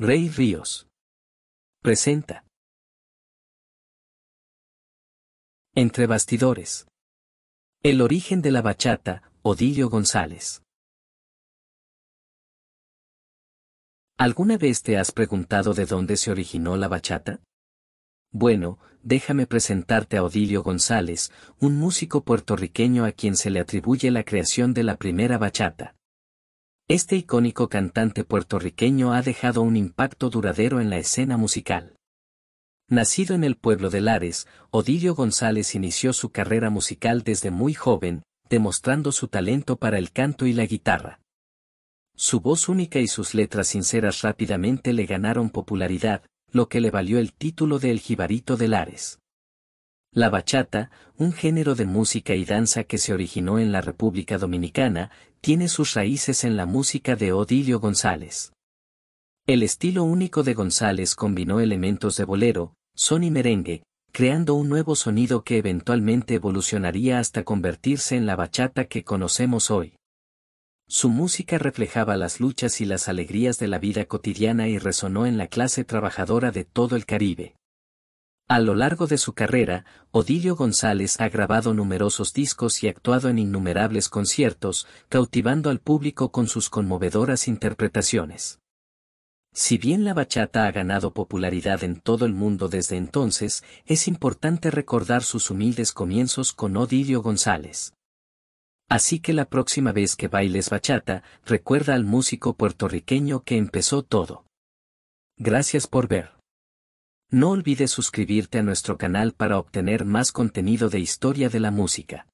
Rey Ríos. Presenta. Entre bastidores. El origen de la bachata, Odilio González. ¿Alguna vez te has preguntado de dónde se originó la bachata? Bueno, déjame presentarte a Odilio González, un músico puertorriqueño a quien se le atribuye la creación de la primera bachata. Este icónico cantante puertorriqueño ha dejado un impacto duradero en la escena musical. Nacido en el pueblo de Lares, Odilio González inició su carrera musical desde muy joven, demostrando su talento para el canto y la guitarra. Su voz única y sus letras sinceras rápidamente le ganaron popularidad, lo que le valió el título de El Jibarito de Lares. La bachata, un género de música y danza que se originó en la República Dominicana, tiene sus raíces en la música de Odilio González. El estilo único de González combinó elementos de bolero, son y merengue, creando un nuevo sonido que eventualmente evolucionaría hasta convertirse en la bachata que conocemos hoy. Su música reflejaba las luchas y las alegrías de la vida cotidiana y resonó en la clase trabajadora de todo el Caribe. A lo largo de su carrera, Odilio González ha grabado numerosos discos y actuado en innumerables conciertos, cautivando al público con sus conmovedoras interpretaciones. Si bien la bachata ha ganado popularidad en todo el mundo desde entonces, es importante recordar sus humildes comienzos con Odilio González. Así que la próxima vez que bailes bachata, recuerda al músico puertorriqueño que empezó todo. Gracias por ver. No olvides suscribirte a nuestro canal para obtener más contenido de historia de la música.